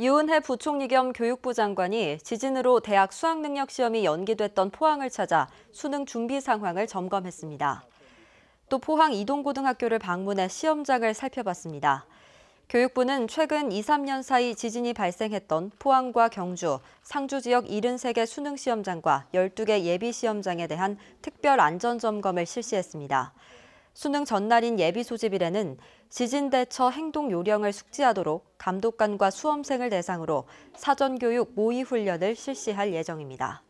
유은혜 부총리 겸 교육부 장관이 지진으로 대학 수학능력시험이 연기됐던 포항을 찾아 수능 준비 상황을 점검했습니다. 또 포항 이동고등학교를 방문해 시험장을 살펴봤습니다. 교육부는 최근 2, 3년 사이 지진이 발생했던 포항과 경주, 상주 지역 73개 수능시험장과 12개 예비시험장에 대한 특별 안전점검을 실시했습니다. 수능 전날인 예비 소집일에는 지진 대처 행동 요령을 숙지하도록 감독관과 수험생을 대상으로 사전교육 모의훈련을 실시할 예정입니다.